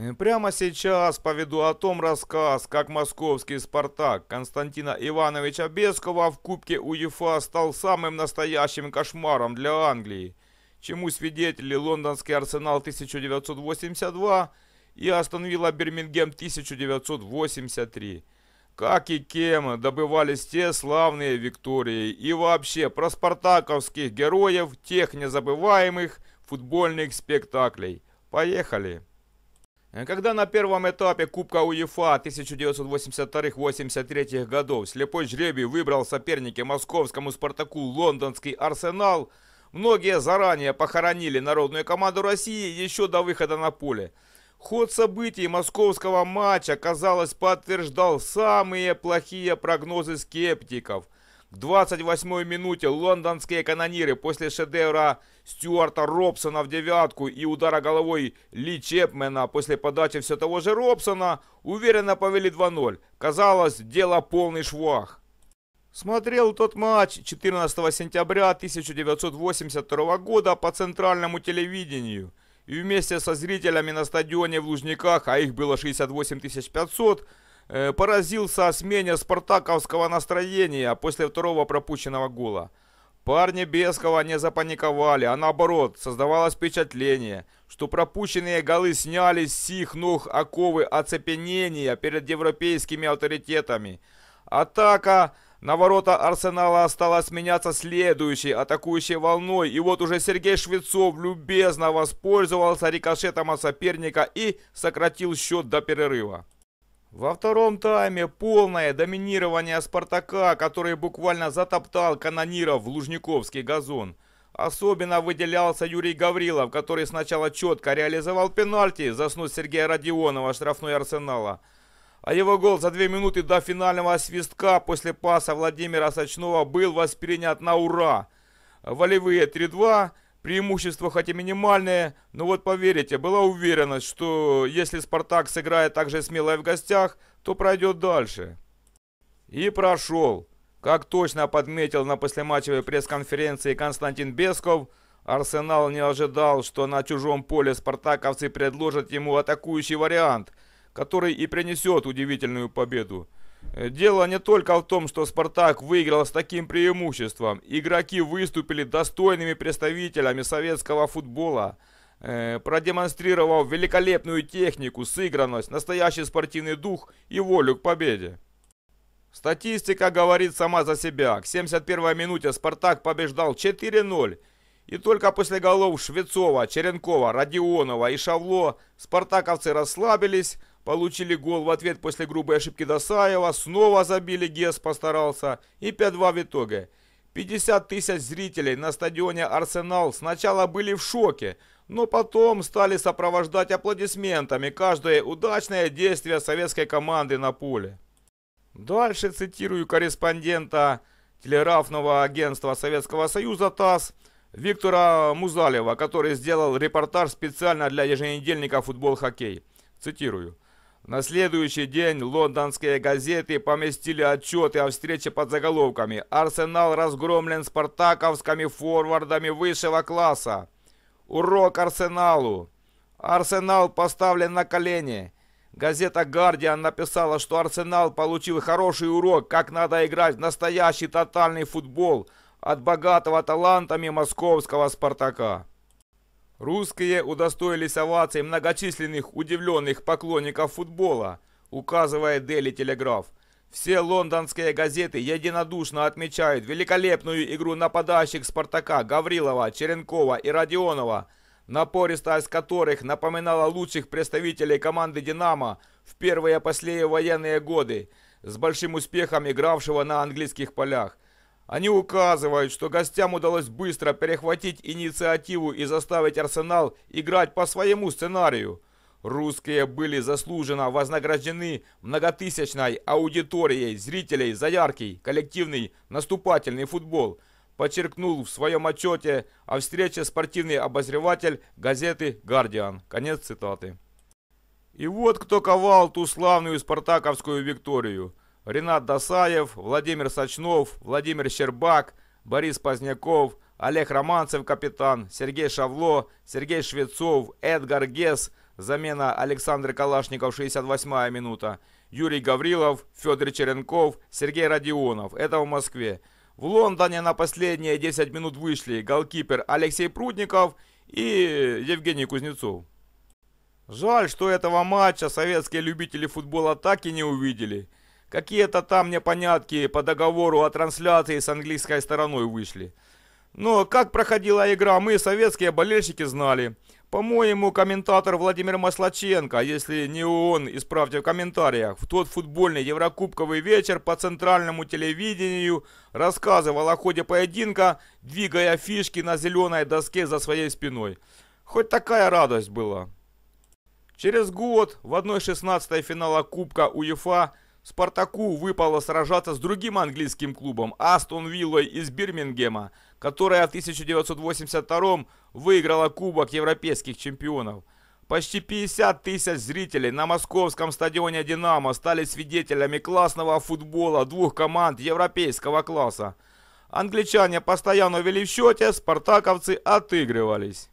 Э, прямо сейчас поведу о том рассказ, как московский «Спартак» Константина Ивановича Бескова в Кубке УЕФА стал самым настоящим кошмаром для Англии, чему свидетели лондонский «Арсенал» 1982 и «Астон Вилла Бирмингем» 1983. Как и кем добывались те славные виктории и вообще про спартаковских героев тех незабываемых футбольных спектаклей. Поехали! Э, когда на первом этапе Кубка УЕФА 1982-83 годов слепой жребий выбрал соперники московскому «Спартаку» лондонский «Арсенал», многие заранее похоронили народную команду России еще до выхода на поле. Ход событий московского матча, казалось, подтверждал самые плохие прогнозы скептиков – в 28-й минуте лондонские канониры после шедевра Стюарта Робсона в девятку и удара головой Ли Чепмена после подачи все того же Робсона уверенно повели 2-0. Казалось, дело полный швах. Смотрел тот матч 14 сентября 1982 года по центральному телевидению. И вместе со зрителями на стадионе в Лужниках, а их было 68 500, Э, поразился о смене спартаковского настроения после второго пропущенного гола. Парни Бескова не запаниковали, а наоборот, создавалось впечатление, что пропущенные голы сняли с их ног оковы оцепенения перед европейскими авторитетами. Атака на ворота Арсенала стала сменяться следующей атакующей волной, и вот уже Сергей Швецов любезно воспользовался рикошетом от соперника и сократил счет до перерыва. Во втором тайме полное доминирование «Спартака», который буквально затоптал канониров в Лужниковский газон. Особенно выделялся Юрий Гаврилов, который сначала четко реализовал пенальти, заснуть Сергея Родионова штрафной «Арсенала». А его гол за две минуты до финального свистка после паса Владимира Сочнова был воспринят на ура. Волевые 3-2 Преимущество хоть и минимальное, но вот поверите, была уверенность, что если «Спартак» сыграет так же смело и в гостях, то пройдет дальше. И прошел. Как точно подметил на послематчевой пресс-конференции Константин Бесков, Арсенал не ожидал, что на чужом поле спартаковцы предложат ему атакующий вариант, который и принесет удивительную победу. Э, дело не только в том, что «Спартак» выиграл с таким преимуществом. Игроки выступили достойными представителями советского футбола, э, продемонстрировав великолепную технику, сыгранность, настоящий спортивный дух и волю к победе. Статистика говорит сама за себя. К 71-й минуте «Спартак» побеждал 4-0 и только после голов Швецова, Черенкова, Родионова и Шавло спартаковцы расслабились, получили гол в ответ после грубой ошибки Досаева, снова забили, Гес постарался, и 5-2 в итоге. 50 тысяч зрителей на стадионе «Арсенал» сначала были в шоке, но потом стали сопровождать аплодисментами каждое удачное действие советской команды на поле. Дальше цитирую корреспондента телеграфного агентства Советского Союза ТАСС Виктора Музалева, который сделал репортаж специально для еженедельника «Футбол-хоккей». Цитирую. На следующий день лондонские газеты поместили отчеты о встрече под заголовками «Арсенал разгромлен спартаковскими форвардами высшего класса», «Урок Арсеналу», «Арсенал поставлен на колени», Газета «Гардиан» написала, что «Арсенал» получил хороший урок, как надо играть в настоящий тотальный футбол – от богатого талантами московского «Спартака». Русские удостоились оваций многочисленных удивленных поклонников футбола, указывая Дели Телеграф. Все лондонские газеты единодушно отмечают великолепную игру нападающих «Спартака» Гаврилова, Черенкова и Родионова, напористость которых напоминала лучших представителей команды «Динамо» в первые послевоенные годы, с большим успехом игравшего на английских полях – они указывают, что гостям удалось быстро перехватить инициативу и заставить Арсенал играть по своему сценарию. Русские были заслуженно вознаграждены многотысячной аудиторией зрителей за яркий коллективный наступательный футбол, подчеркнул в своем отчете о встрече спортивный обозреватель газеты «Гардиан». Конец цитаты. И вот кто ковал ту славную спартаковскую викторию – Ренат Досаев, Владимир Сочнов, Владимир Щербак, Борис Поздняков, Олег Романцев капитан, Сергей Шавло, Сергей Швецов, Эдгар Гес, замена Александра Калашников, 68-я минута, Юрий Гаврилов, Федор Черенков, Сергей Родионов. Это в Москве. В Лондоне на последние 10 минут вышли голкипер Алексей Прудников и Евгений Кузнецов. Жаль, что этого матча советские любители футбола так и не увидели. Какие-то там непонятки по договору о трансляции с английской стороной вышли. Но как проходила игра, мы, советские болельщики, знали. По-моему, комментатор Владимир Маслаченко, если не он, исправьте в комментариях, в тот футбольный еврокубковый вечер по центральному телевидению рассказывал о ходе поединка, двигая фишки на зеленой доске за своей спиной. Хоть такая радость была. Через год в 1-16 финала Кубка УЕФА Спартаку выпало сражаться с другим английским клубом Астон Виллой из Бирмингема, которая в 1982 выиграла Кубок Европейских чемпионов. Почти 50 тысяч зрителей на московском стадионе «Динамо» стали свидетелями классного футбола двух команд европейского класса. Англичане постоянно вели в счете, спартаковцы отыгрывались.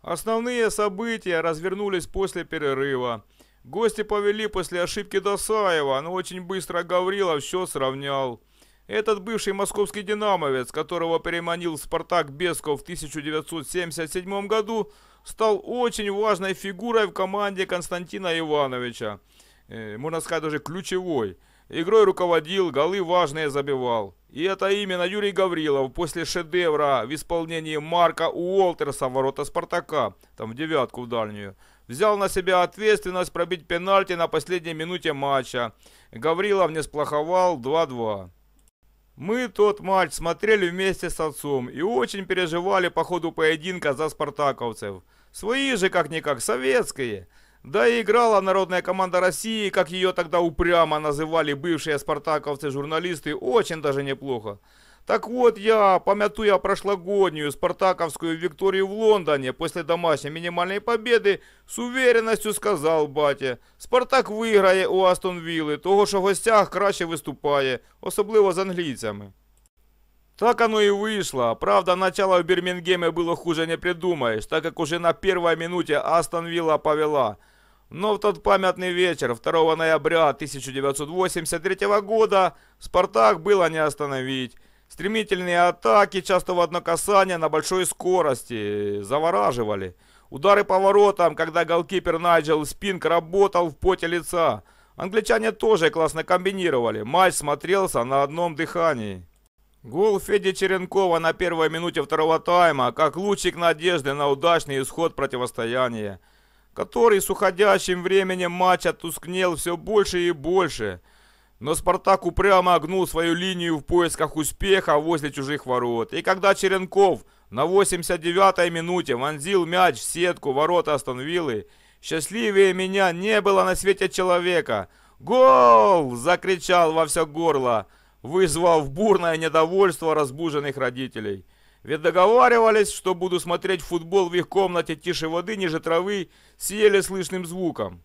Основные события развернулись после перерыва. Гости повели после ошибки Досаева, но очень быстро Гаврилов все сравнял. Этот бывший московский динамовец, которого переманил «Спартак» Бесков в 1977 году, стал очень важной фигурой в команде Константина Ивановича. Э, можно сказать, даже ключевой. Игрой руководил, голы важные забивал. И это именно Юрий Гаврилов после шедевра в исполнении Марка Уолтерса ворота «Спартака», там в девятку в дальнюю, взял на себя ответственность пробить пенальти на последней минуте матча. Гаврилов не сплоховал 2-2. Мы тот матч смотрели вместе с отцом и очень переживали по ходу поединка за спартаковцев. Свои же, как-никак, советские. Да и играла народная команда России, как ее тогда упрямо называли бывшие спартаковцы-журналисты, очень даже неплохо. Так вот я пам'ятую прошлогоднюю спартаковскую Викторию в Лондоне после домашней минимальной победы с уверенностью сказал батя, Спартак виграє у Астон Виллы, того что в гостях краще выступает, особливо з англійцями. Так оно и вышло. Правда, начало в Бирмингеме было хуже не придумаешь, так как уже на первой минуте Астон Вилла повела. Но в тот памятный вечер, 2 ноября 1983 года, Спартак было не остановить. Стремительные атаки, часто в одно касание, на большой скорости, завораживали. Удары по воротам, когда голкипер Найджел Спинк работал в поте лица. Англичане тоже классно комбинировали. Матч смотрелся на одном дыхании. Гол Феди Черенкова на первой минуте второго тайма, как лучик надежды на удачный исход противостояния, который с уходящим временем матча тускнел все больше и больше – но Спартак упрямо огнул свою линию в поисках успеха возле чужих ворот. И когда Черенков на 89-й минуте вонзил мяч в сетку ворота Виллы, счастливее меня не было на свете человека. «Гол!» – закричал во все горло, вызвав бурное недовольство разбуженных родителей. Ведь договаривались, что буду смотреть футбол в их комнате тише воды, ниже травы, с еле слышным звуком.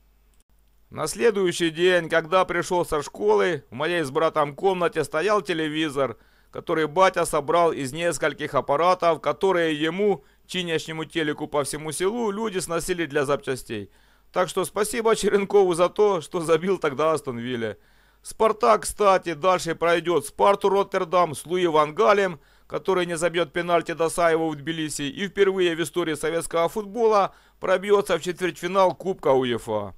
На следующий день, когда пришел со школы, в моей с братом комнате стоял телевизор, который батя собрал из нескольких аппаратов, которые ему, чинящему телеку по всему селу, люди сносили для запчастей. Так что спасибо Черенкову за то, что забил тогда Астон Вилле. «Спартак», кстати, дальше пройдет «Спарту Роттердам» с Луи Галем, который не забьет пенальти Досаеву в Тбилиси и впервые в истории советского футбола пробьется в четвертьфинал Кубка УЕФА.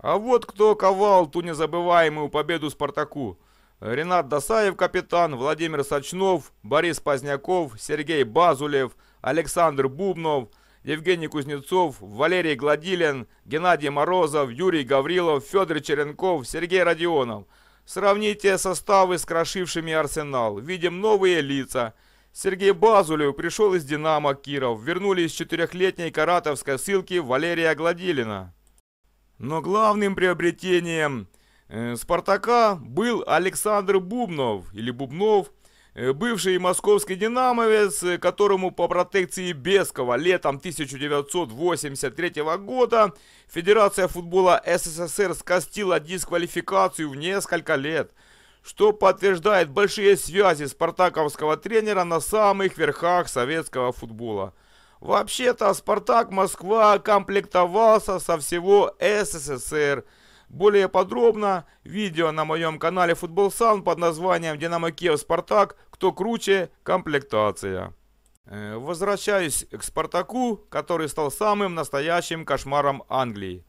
А вот кто ковал ту незабываемую победу Спартаку. Ренат Досаев капитан, Владимир Сочнов, Борис Поздняков, Сергей Базулев, Александр Бубнов, Евгений Кузнецов, Валерий Гладилин, Геннадий Морозов, Юрий Гаврилов, Федор Черенков, Сергей Родионов. Сравните составы с крошившими Арсенал. Видим новые лица. Сергей Базулев пришел из «Динамо» Киров. Вернули из четырехлетней каратовской ссылки Валерия Гладилина. Но главным приобретением э, «Спартака» был Александр Бубнов, или Бубнов, э, бывший московский «Динамовец», э, которому по протекции Бескова летом 1983 года Федерация футбола СССР скостила дисквалификацию в несколько лет, что подтверждает большие связи спартаковского тренера на самых верхах советского футбола – Вообще-то «Спартак Москва» комплектовался со всего СССР. Более подробно видео на моем канале Футбол Сан под названием «Динамо Киев Спартак. Кто круче? Комплектация». Э, возвращаюсь к «Спартаку», который стал самым настоящим кошмаром Англии.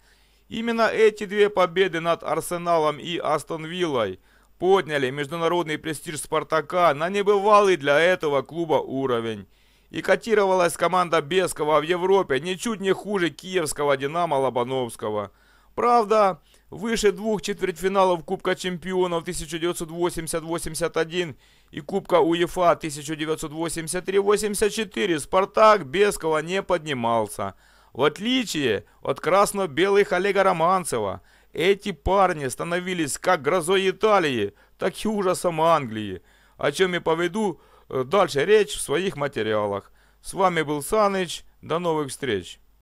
Именно эти две победы над Арсеналом и Астон Виллой подняли международный престиж «Спартака» на небывалый для этого клуба уровень. И котировалась команда Бескова в Европе ничуть не хуже киевского «Динамо» Лобановского. Правда, выше двух четвертьфиналов Кубка Чемпионов 1980-81 и Кубка УЕФА 1983-84 «Спартак» Бескова не поднимался. В отличие от красно-белых Олега Романцева, эти парни становились как грозой Италии, так и ужасом Англии, о чем я поведу Дальше речь в своих материалах. С вами был Саныч. До новых встреч.